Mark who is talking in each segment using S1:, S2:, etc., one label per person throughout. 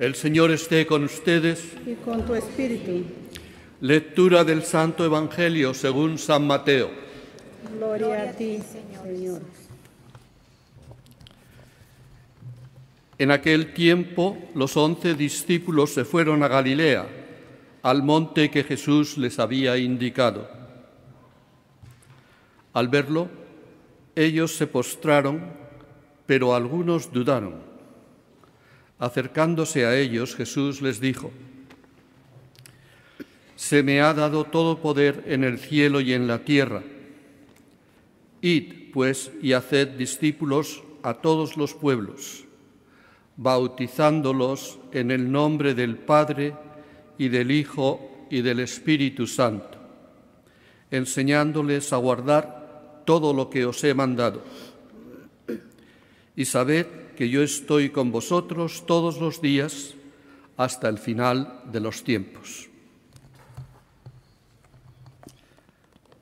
S1: El Señor esté con ustedes. Y con tu espíritu. Lectura del Santo Evangelio según San Mateo. Gloria a ti, Señor. En aquel tiempo los once discípulos se fueron a Galilea, al monte que Jesús les había indicado. Al verlo, ellos se postraron, pero algunos dudaron. Acercándose a ellos, Jesús les dijo, Se me ha dado todo poder en el cielo y en la tierra. Id, pues, y haced discípulos a todos los pueblos, bautizándolos en el nombre del Padre y del Hijo y del Espíritu Santo, enseñándoles a guardar todo lo que os he mandado. Y sabed que yo estoy con vosotros todos los días hasta el final de los tiempos.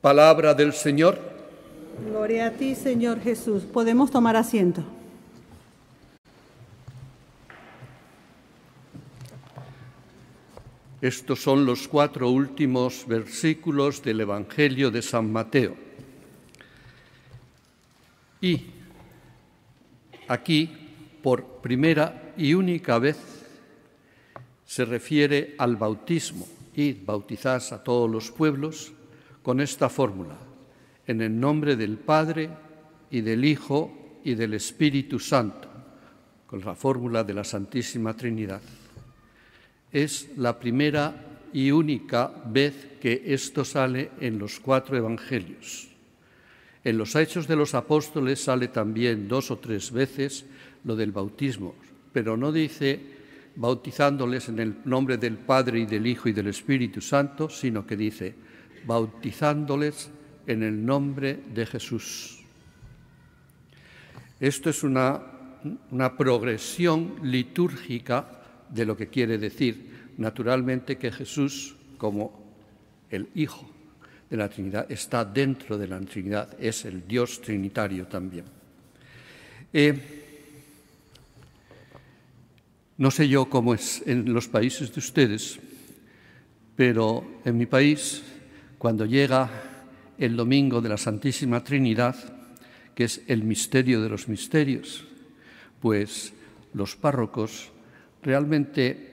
S1: Palabra del Señor. Gloria a ti, Señor Jesús. Podemos tomar asiento. Estos son los cuatro últimos versículos del Evangelio de San Mateo. Y aquí por primera y única vez se refiere al bautismo, y bautizás a todos los pueblos, con esta fórmula, en el nombre del Padre y del Hijo y del Espíritu Santo, con la fórmula de la Santísima Trinidad. Es la primera y única vez que esto sale en los cuatro evangelios. En los Hechos de los Apóstoles sale también dos o tres veces lo del bautismo, pero no dice bautizándoles en el nombre del Padre y del Hijo y del Espíritu Santo, sino que dice bautizándoles en el nombre de Jesús. Esto es una, una progresión litúrgica de lo que quiere decir, naturalmente, que Jesús como el Hijo de la Trinidad, está dentro de la Trinidad, es el Dios trinitario también. Eh, no sé yo cómo es en los países de ustedes, pero en mi país, cuando llega el domingo de la Santísima Trinidad, que es el misterio de los misterios, pues los párrocos realmente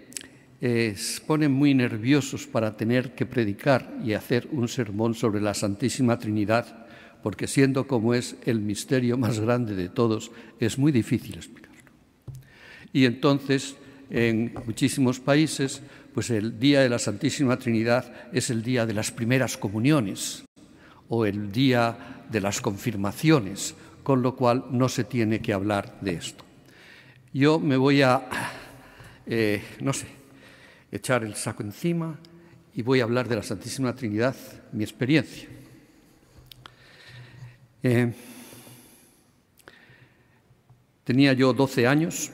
S1: eh, ponen muy nerviosos para tener que predicar y hacer un sermón sobre la Santísima Trinidad, porque siendo como es el misterio más grande de todos, es muy difícil explicarlo. Y entonces, en muchísimos países, pues el Día de la Santísima Trinidad es el día de las primeras comuniones o el día de las confirmaciones, con lo cual no se tiene que hablar de esto. Yo me voy a, eh, no sé, echar el saco encima y voy a hablar de la Santísima Trinidad, mi experiencia. Eh, tenía yo 12 años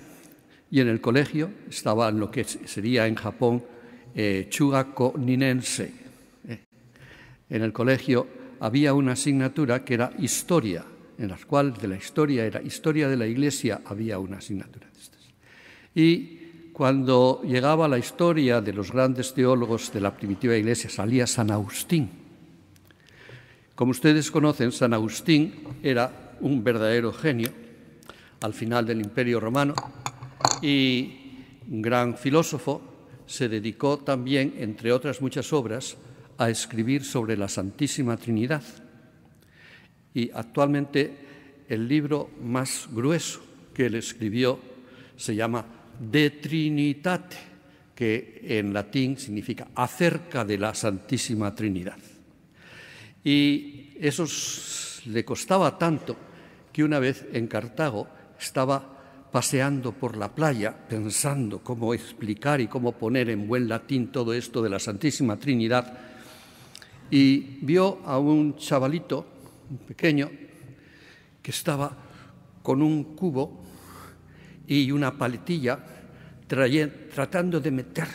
S1: y en el colegio estaba en lo que sería en Japón eh, Chugako eh, en el colegio había una asignatura que era historia, en la cual de la historia era historia de la iglesia, había una asignatura de estas. Y cuando llegaba la historia de los grandes teólogos de la primitiva iglesia, salía San Agustín. Como ustedes conocen, San Agustín era un verdadero genio al final del Imperio Romano y un gran filósofo, se dedicó también, entre otras muchas obras, a escribir sobre la Santísima Trinidad. Y actualmente el libro más grueso que él escribió se llama de Trinitate, que en latín significa acerca de la Santísima Trinidad. Y eso le costaba tanto que una vez en Cartago estaba paseando por la playa pensando cómo explicar y cómo poner en buen latín todo esto de la Santísima Trinidad y vio a un chavalito pequeño que estaba con un cubo y una paletilla tratando de meter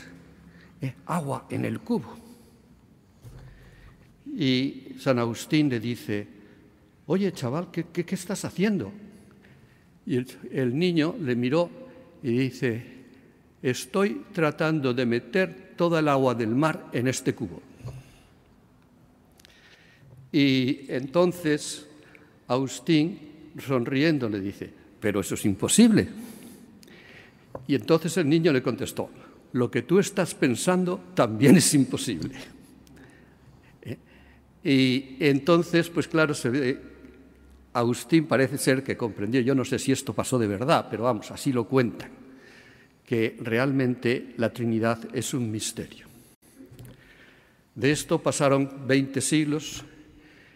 S1: eh, agua en el cubo. Y San Agustín le dice, oye chaval, ¿qué, estás haciendo? Y el niño le miró y dice, estoy tratando de meter toda el agua del mar en este cubo. Y entonces Agustín, sonriendo, le dice, pero eso es imposible. Y entonces el niño le contestó, lo que tú estás pensando también es imposible. ¿Eh? Y entonces, pues claro, se ve, Agustín parece ser que comprendió, yo no sé si esto pasó de verdad, pero vamos, así lo cuentan, que realmente la Trinidad es un misterio. De esto pasaron 20 siglos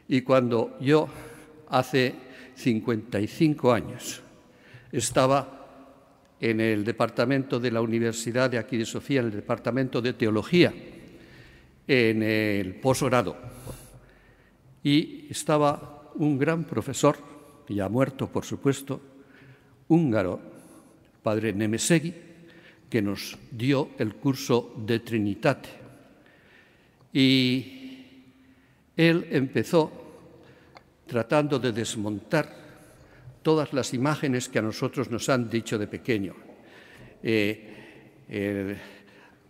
S1: y cuando yo, hace 55 años, estaba en el departamento de la Universidad de aquí de Sofía, en el departamento de Teología, en el posgrado. Y estaba un gran profesor, ya muerto por supuesto, húngaro, padre Nemesegui, que nos dio el curso de Trinitate. Y él empezó tratando de desmontar todas las imágenes que a nosotros nos han dicho de pequeño. Eh, eh,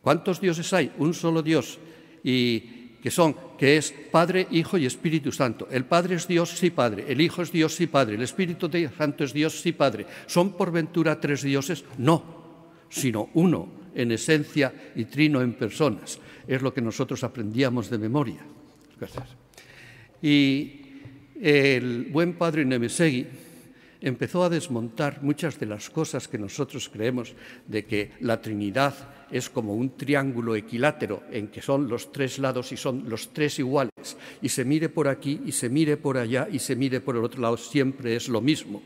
S1: ¿Cuántos dioses hay? Un solo Dios. Y que son, que es Padre, Hijo y Espíritu Santo. El Padre es Dios, sí Padre. El Hijo es Dios, sí Padre. El Espíritu Santo es Dios, sí Padre. ¿Son por ventura tres dioses? No, sino uno en esencia y trino en personas. Es lo que nosotros aprendíamos de memoria. Gracias. Y el buen padre Nemesegui, empezó a desmontar muchas de las cosas que nosotros creemos de que la Trinidad es como un triángulo equilátero en que son los tres lados y son los tres iguales, y se mire por aquí y se mire por allá y se mire por el otro lado, siempre es lo mismo.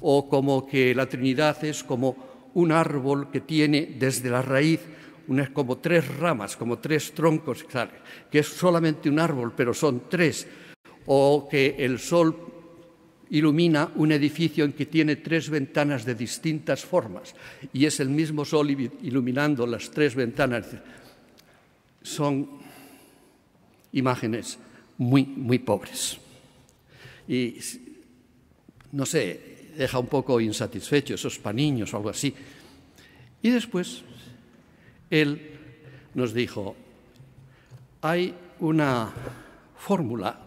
S1: O como que la Trinidad es como un árbol que tiene desde la raíz unas como tres ramas, como tres troncos, que es solamente un árbol, pero son tres. O que el sol ilumina un edificio en que tiene tres ventanas de distintas formas y es el mismo sol iluminando las tres ventanas. Son imágenes muy, muy pobres. Y no sé, deja un poco insatisfecho esos paniños o algo así. Y después él nos dijo, hay una fórmula,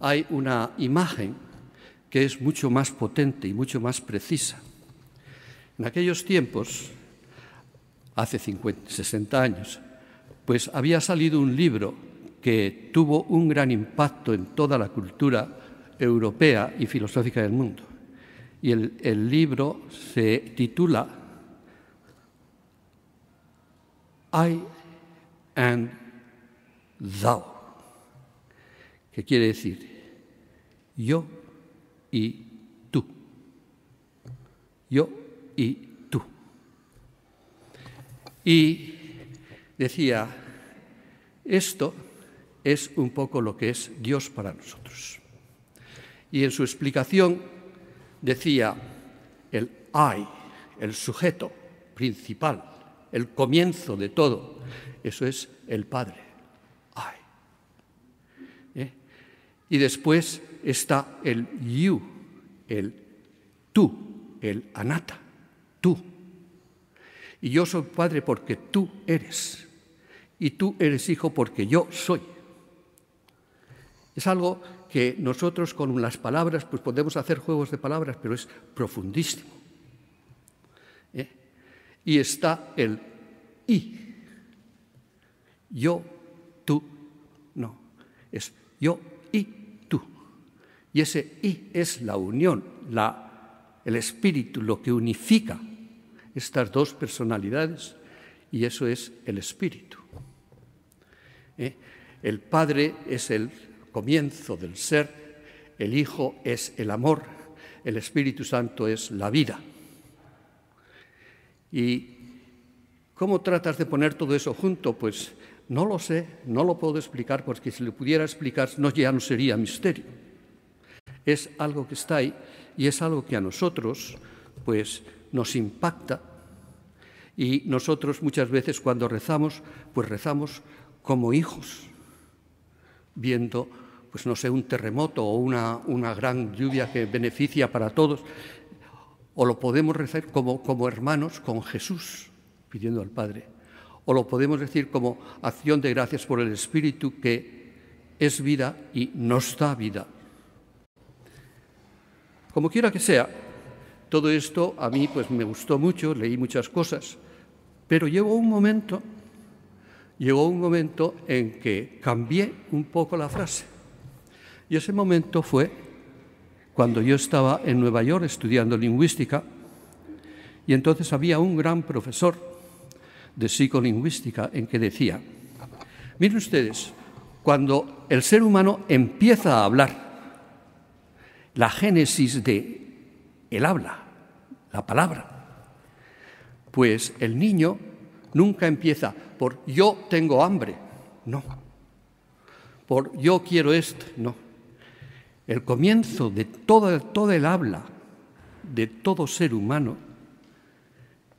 S1: hay una imagen que es mucho más potente y mucho más precisa. En aquellos tiempos, hace 50, 60 años, pues había salido un libro que tuvo un gran impacto en toda la cultura europea y filosófica del mundo. Y el, libro se titula I and Thou, que quiere decir yo y tú. Yo y tú. Y decía, esto es un poco lo que es Dios para nosotros. Y en su explicación decía el I, el sujeto principal, el comienzo de todo, eso es el Padre. ¿Eh? Y después está el you, el tú, el anata, tú. Y yo soy padre porque tú eres. Y tú eres hijo porque yo soy. Es algo que nosotros con las palabras, pues podemos hacer juegos de palabras, pero es profundísimo. ¿Eh? Y está el y. Yo, tú, no. Es yo y y ese I es la unión, la, el espíritu, lo que unifica estas dos personalidades, y eso es el espíritu. ¿Eh? El Padre es el comienzo del ser, el Hijo es el amor, el Espíritu Santo es la vida. ¿Y cómo tratas de poner todo eso junto? Pues no lo sé, no lo puedo explicar, porque si lo pudiera explicar ya no sería misterio es algo que está ahí y es algo que a nosotros pues nos impacta y nosotros muchas veces cuando rezamos pues rezamos como hijos viendo pues no sé un terremoto o una, una gran lluvia que beneficia para todos o lo podemos rezar como, como hermanos con Jesús pidiendo al Padre o lo podemos decir como acción de gracias por el Espíritu que es vida y nos da vida como quiera que sea, todo esto a mí pues me gustó mucho, leí muchas cosas, pero llegó un momento, llegó un momento en que cambié un poco la frase. Y ese momento fue cuando yo estaba en Nueva York estudiando lingüística y entonces había un gran profesor de psicolingüística en que decía, miren ustedes, cuando el ser humano empieza a hablar, la génesis de el habla, la palabra. Pues el niño nunca empieza por yo tengo hambre, no. Por yo quiero esto, no. El comienzo de todo, todo el habla de todo ser humano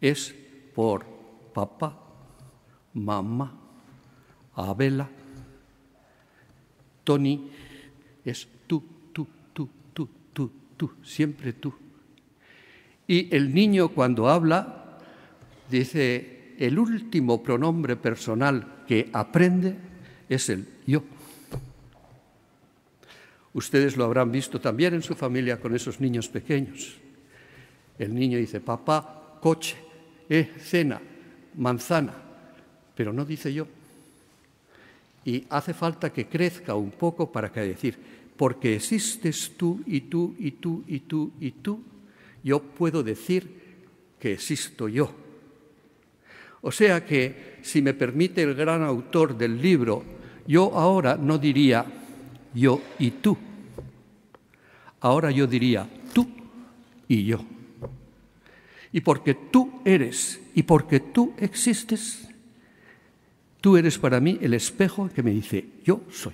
S1: es por papá, mamá, Abela, Tony, es tú, siempre tú. Y el niño cuando habla, dice, el último pronombre personal que aprende es el yo. Ustedes lo habrán visto también en su familia con esos niños pequeños. El niño dice, papá, coche, eh, cena, manzana, pero no dice yo. Y hace falta que crezca un poco para que decir, porque existes tú y tú y tú y tú y tú, yo puedo decir que existo yo. O sea que, si me permite el gran autor del libro, yo ahora no diría yo y tú, ahora yo diría tú y yo. Y porque tú eres y porque tú existes, tú eres para mí el espejo que me dice yo soy.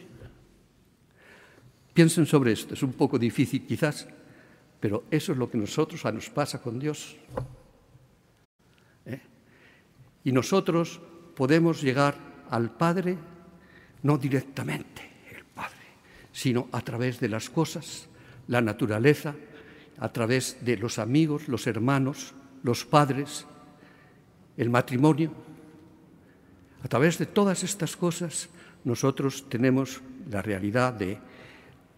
S1: Piensen sobre esto, es un poco difícil quizás, pero eso es lo que nosotros a nos pasa con Dios. ¿eh? Y nosotros podemos llegar al Padre no directamente, el Padre, sino a través de las cosas, la naturaleza, a través de los amigos, los hermanos, los padres, el matrimonio. A través de todas estas cosas nosotros tenemos la realidad de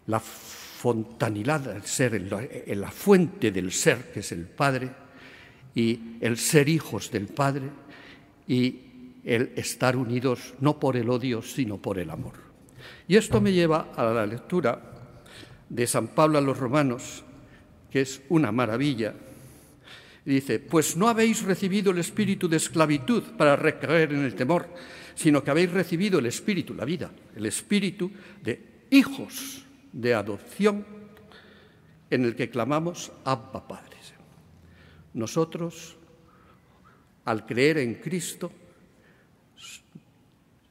S1: la fontanilada, del ser, en la, fuente del ser, que es el Padre, y el ser hijos del Padre, y el estar unidos no por el odio, sino por el amor. Y esto me lleva a la lectura de San Pablo a los romanos, que es una maravilla. Dice, pues no habéis recibido el espíritu de esclavitud para recaer en el temor, sino que habéis recibido el espíritu, la vida, el espíritu de hijos de adopción en el que clamamos Abba Padre. Nosotros, al creer en Cristo,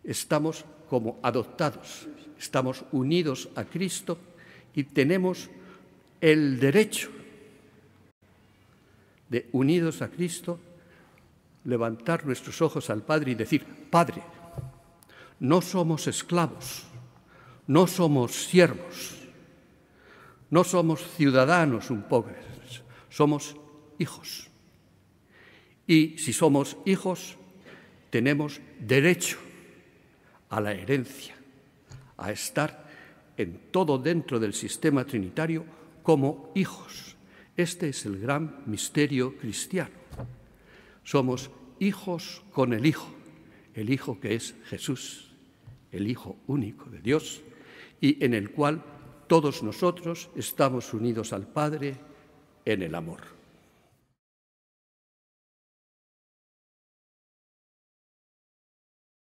S1: estamos como adoptados, estamos unidos a Cristo y tenemos el derecho de, unidos a Cristo, levantar nuestros ojos al Padre y decir, Padre, no somos esclavos no somos siervos, no somos ciudadanos un pobres, somos hijos. Y si somos hijos, tenemos derecho a la herencia, a estar en todo dentro del sistema trinitario como hijos. Este es el gran misterio cristiano. Somos hijos con el Hijo, el Hijo que es Jesús, el Hijo único de Dios, y en el cual todos nosotros estamos unidos al Padre en el amor.